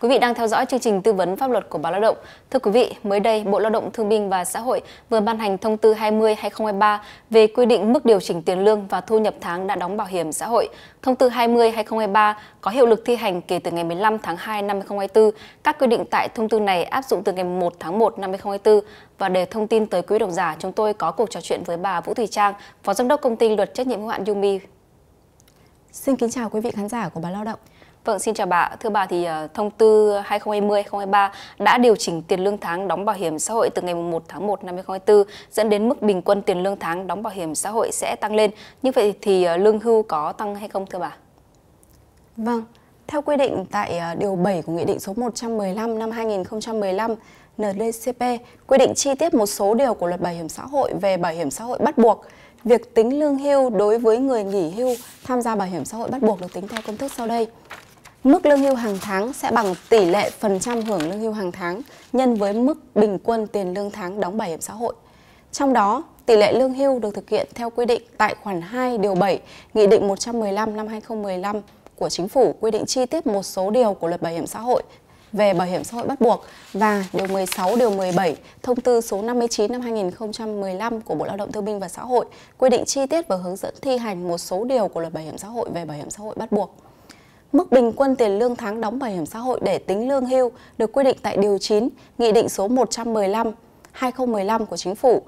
Quý vị đang theo dõi chương trình tư vấn pháp luật của báo Lao động. Thưa quý vị, mới đây Bộ Lao động Thương binh và Xã hội vừa ban hành thông tư 20/2023 về quy định mức điều chỉnh tiền lương và thu nhập tháng đã đóng bảo hiểm xã hội. Thông tư 20/2023 có hiệu lực thi hành kể từ ngày 15 tháng 2 năm 2024. Các quy định tại thông tư này áp dụng từ ngày 1 tháng 1 năm 2024. Và để thông tin tới quý độc giả, chúng tôi có cuộc trò chuyện với bà Vũ Thùy Trang, Phó Giám đốc Công ty Luật trách nhiệm hữu hạn Yumi. Xin kính chào quý vị khán giả của báo Lao động. Vâng, xin chào bà. Thưa bà thì ờ, thông tư 2020-2023 đã điều chỉnh tiền lương tháng đóng bảo hiểm xã hội từ ngày 1 tháng 1 năm 2024 dẫn đến mức bình quân tiền lương tháng đóng bảo hiểm xã hội sẽ tăng lên. Như vậy thì ờ, lương hưu có tăng hay không thưa bà? Vâng, theo quy định tại ờ, Điều 7 của Nghị định số 115 năm 2015 NDCP quy định chi tiết một số điều của luật bảo hiểm xã hội về bảo hiểm xã hội bắt buộc. Việc tính lương hưu đối với người nghỉ hưu tham gia bảo hiểm xã hội bắt buộc được tính theo công thức sau đây mức lương hưu hàng tháng sẽ bằng tỷ lệ phần trăm hưởng lương hưu hàng tháng nhân với mức bình quân tiền lương tháng đóng bảo hiểm xã hội. Trong đó, tỷ lệ lương hưu được thực hiện theo quy định tại khoản 2 điều 7 Nghị định 115 năm 2015 của Chính phủ quy định chi tiết một số điều của Luật Bảo hiểm xã hội về bảo hiểm xã hội bắt buộc và điều 16 điều 17 thông tư số 59 năm 2015 của Bộ Lao động Thương binh và Xã hội quy định chi tiết và hướng dẫn thi hành một số điều của Luật Bảo hiểm xã hội về bảo hiểm xã hội bắt buộc. Mức bình quân tiền lương tháng đóng bảo hiểm xã hội để tính lương hưu được quy định tại Điều 9 Nghị định số 115-2015 của Chính phủ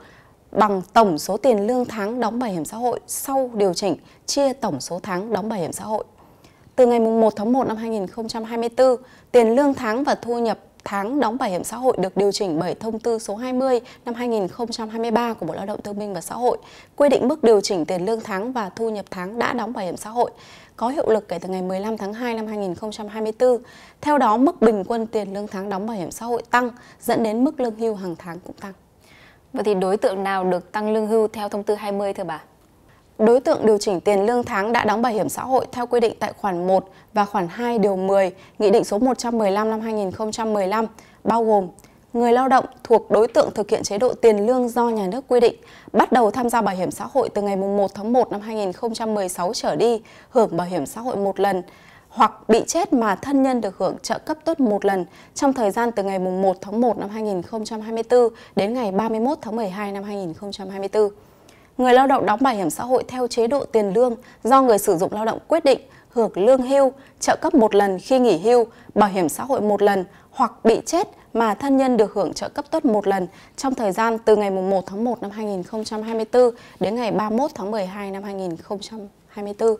bằng tổng số tiền lương tháng đóng bảo hiểm xã hội sau điều chỉnh chia tổng số tháng đóng bảo hiểm xã hội. Từ ngày 1 tháng 1 năm 2024, tiền lương tháng và thu nhập tháng đóng bảo hiểm xã hội được điều chỉnh bởi thông tư số 20 năm 2023 của Bộ Lao động Thương binh và Xã hội quy định mức điều chỉnh tiền lương tháng và thu nhập tháng đã đóng bảo hiểm xã hội có hiệu lực kể từ ngày 15 tháng 2 năm 2024. Theo đó, mức bình quân tiền lương tháng đóng bảo hiểm xã hội tăng dẫn đến mức lương hưu hàng tháng cũng tăng. Vậy thì đối tượng nào được tăng lương hưu theo thông tư 20 thưa bà? đối tượng điều chỉnh tiền lương tháng đã đóng bảo hiểm xã hội theo quy định tại khoản 1 và khoản 2 điều 10 Nghị định số 115 năm 2015 bao gồm người lao động thuộc đối tượng thực hiện chế độ tiền lương do nhà nước quy định bắt đầu tham gia bảo hiểm xã hội từ ngày 1 tháng 1 năm 2016 trở đi hưởng bảo hiểm xã hội một lần hoặc bị chết mà thân nhân được hưởng trợ cấp tốt một lần trong thời gian từ ngày 1 tháng 1 năm 2024 đến ngày 31 tháng 12 năm 2024 người lao động đóng bảo hiểm xã hội theo chế độ tiền lương do người sử dụng lao động quyết định hưởng lương hưu, trợ cấp một lần khi nghỉ hưu, bảo hiểm xã hội một lần hoặc bị chết mà thân nhân được hưởng trợ cấp tuất một lần trong thời gian từ ngày 1 tháng 1 năm 2024 đến ngày 31 tháng 12 năm 2024.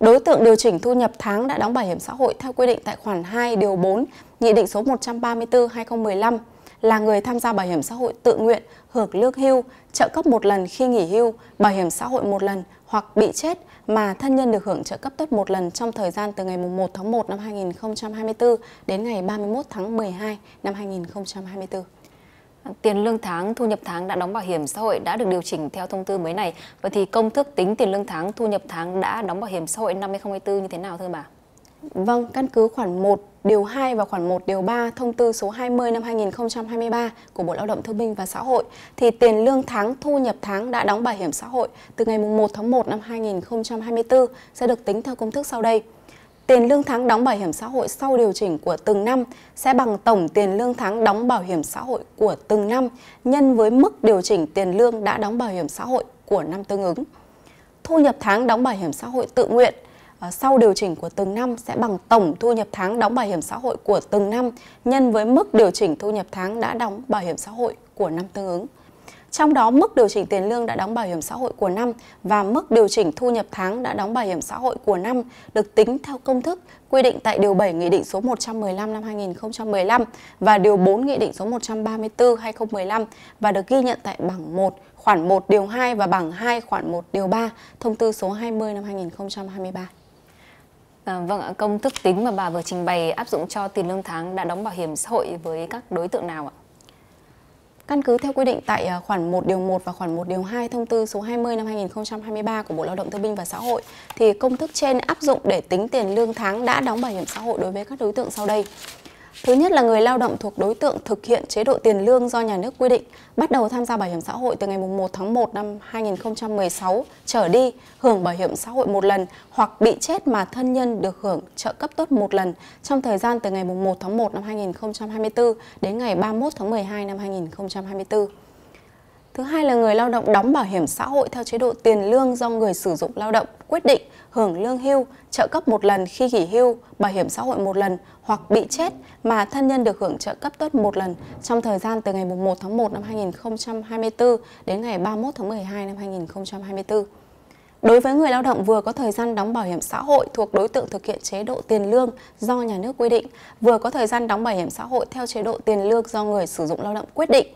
Đối tượng điều chỉnh thu nhập tháng đã đóng bảo hiểm xã hội theo quy định tại khoản 2 điều 4 Nghị định số 134/2015 là người tham gia bảo hiểm xã hội tự nguyện hưởng lương hưu, trợ cấp một lần khi nghỉ hưu, bảo hiểm xã hội một lần hoặc bị chết mà thân nhân được hưởng trợ cấp tốt một lần trong thời gian từ ngày 1 tháng 1 năm 2024 đến ngày 31 tháng 12 năm 2024. Tiền lương tháng, thu nhập tháng đã đóng bảo hiểm xã hội đã được điều chỉnh theo thông tư mới này. Vậy thì công thức tính tiền lương tháng, thu nhập tháng đã đóng bảo hiểm xã hội năm 2024 như thế nào thưa bà? Vâng, căn cứ khoản 1 điều 2 và khoản 1 điều 3 thông tư số 20 năm 2023 của Bộ Lao động Thương binh và Xã hội thì tiền lương tháng thu nhập tháng đã đóng bảo hiểm xã hội từ ngày 1 tháng 1 năm 2024 sẽ được tính theo công thức sau đây. Tiền lương tháng đóng bảo hiểm xã hội sau điều chỉnh của từng năm sẽ bằng tổng tiền lương tháng đóng bảo hiểm xã hội của từng năm nhân với mức điều chỉnh tiền lương đã đóng bảo hiểm xã hội của năm tương ứng. Thu nhập tháng đóng bảo hiểm xã hội tự nguyện Ờ, sau điều chỉnh của từng năm sẽ bằng tổng thu nhập tháng đóng bảo hiểm xã hội của từng năm nhân với mức điều chỉnh thu nhập tháng đã đóng bảo hiểm xã hội của năm tương ứng. Trong đó mức điều chỉnh tiền lương đã đóng bảo hiểm xã hội của năm và mức điều chỉnh thu nhập tháng đã đóng bảo hiểm xã hội của năm được tính theo công thức quy định tại Điều 7 Nghị định số 115 năm 2015 và Điều 4 Nghị định số 134 2015 và được ghi nhận tại bảng 1 khoản 1 điều 2 và bảng 2 khoản 1 điều 3 thông tư số 20 năm 2023. À, vâng ạ, công thức tính mà bà vừa trình bày áp dụng cho tiền lương tháng đã đóng bảo hiểm xã hội với các đối tượng nào ạ? Căn cứ theo quy định tại à, khoản 1 điều 1 và khoản 1 điều 2 thông tư số 20 năm 2023 của Bộ Lao động Thương binh và Xã hội thì công thức trên áp dụng để tính tiền lương tháng đã đóng bảo hiểm xã hội đối với các đối tượng sau đây. Thứ nhất là người lao động thuộc đối tượng thực hiện chế độ tiền lương do nhà nước quy định bắt đầu tham gia bảo hiểm xã hội từ ngày 1 tháng 1 năm 2016 trở đi hưởng bảo hiểm xã hội một lần hoặc bị chết mà thân nhân được hưởng trợ cấp tốt một lần trong thời gian từ ngày 1 tháng 1 năm 2024 đến ngày 31 tháng 12 năm 2024. Thứ hai là người lao động đóng bảo hiểm xã hội theo chế độ tiền lương do người sử dụng lao động quyết định hưởng lương hưu, trợ cấp một lần khi nghỉ hưu, bảo hiểm xã hội một lần hoặc bị chết mà thân nhân được hưởng trợ cấp tuất một lần trong thời gian từ ngày 1 tháng 1 năm 2024 đến ngày 31 tháng 12 năm 2024. Đối với người lao động vừa có thời gian đóng bảo hiểm xã hội thuộc đối tượng thực hiện chế độ tiền lương do nhà nước quy định, vừa có thời gian đóng bảo hiểm xã hội theo chế độ tiền lương do người sử dụng lao động quyết định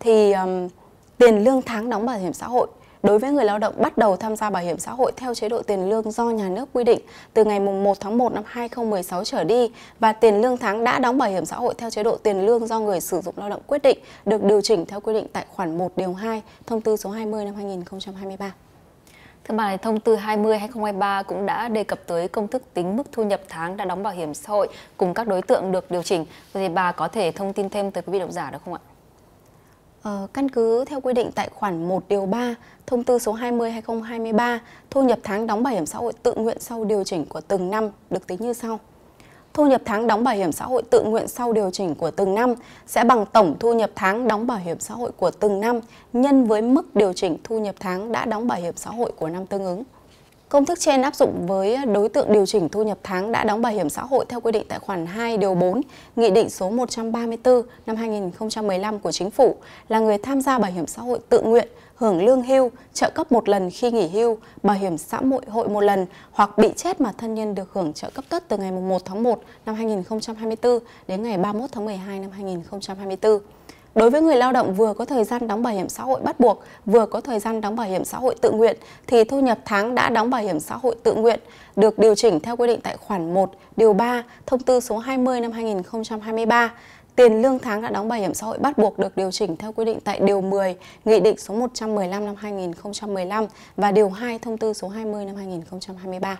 thì um, tiền lương tháng đóng bảo hiểm xã hội đối với người lao động bắt đầu tham gia bảo hiểm xã hội theo chế độ tiền lương do nhà nước quy định từ ngày 1 tháng 1 năm 2016 trở đi và tiền lương tháng đã đóng bảo hiểm xã hội theo chế độ tiền lương do người sử dụng lao động quyết định được điều chỉnh theo quy định tại khoản 1 điều 2 thông tư số 20 năm 2023. Thưa bà, thông tư 20-2023 cũng đã đề cập tới công thức tính mức thu nhập tháng đã đóng bảo hiểm xã hội cùng các đối tượng được điều chỉnh. Thì bà có thể thông tin thêm tới quý vị độc giả được không ạ? Ờ, căn cứ theo quy định tại khoản 1 điều 3 Thông tư số 20/2023, thu nhập tháng đóng bảo hiểm xã hội tự nguyện sau điều chỉnh của từng năm được tính như sau. Thu nhập tháng đóng bảo hiểm xã hội tự nguyện sau điều chỉnh của từng năm sẽ bằng tổng thu nhập tháng đóng bảo hiểm xã hội của từng năm nhân với mức điều chỉnh thu nhập tháng đã đóng bảo hiểm xã hội của năm tương ứng. Công thức trên áp dụng với đối tượng điều chỉnh thu nhập tháng đã đóng bảo hiểm xã hội theo quy định tại khoản 2 điều 4 Nghị định số 134 năm 2015 của Chính phủ là người tham gia bảo hiểm xã hội tự nguyện, hưởng lương hưu, trợ cấp một lần khi nghỉ hưu, bảo hiểm xã hội hội một lần hoặc bị chết mà thân nhân được hưởng trợ cấp tuất từ ngày 1 tháng 1 năm 2024 đến ngày 31 tháng 12 năm 2024. Đối với người lao động vừa có thời gian đóng bảo hiểm xã hội bắt buộc, vừa có thời gian đóng bảo hiểm xã hội tự nguyện thì thu nhập tháng đã đóng bảo hiểm xã hội tự nguyện được điều chỉnh theo quy định tại khoản 1, điều 3, thông tư số 20 năm 2023 tiền lương tháng đã đóng bảo hiểm xã hội bắt buộc được điều chỉnh theo quy định tại Điều 10 Nghị định số 115 năm 2015 và Điều 2 Thông tư số 20 năm 2023.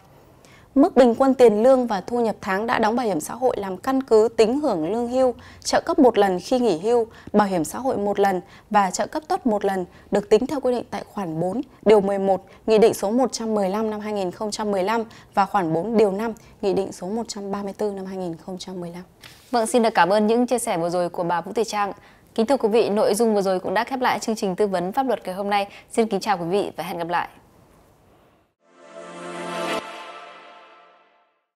Mức bình quân tiền lương và thu nhập tháng đã đóng bảo hiểm xã hội làm căn cứ tính hưởng lương hưu, trợ cấp một lần khi nghỉ hưu, bảo hiểm xã hội một lần và trợ cấp tuất một lần được tính theo quy định tại khoản 4, điều 11, Nghị định số 115 năm 2015 và khoản 4 điều 5, Nghị định số 134 năm 2015. Vâng, xin được cảm ơn những chia sẻ vừa rồi của bà Vũ Thị Trang. Kính thưa quý vị, nội dung vừa rồi cũng đã khép lại chương trình tư vấn pháp luật ngày hôm nay. Xin kính chào quý vị và hẹn gặp lại.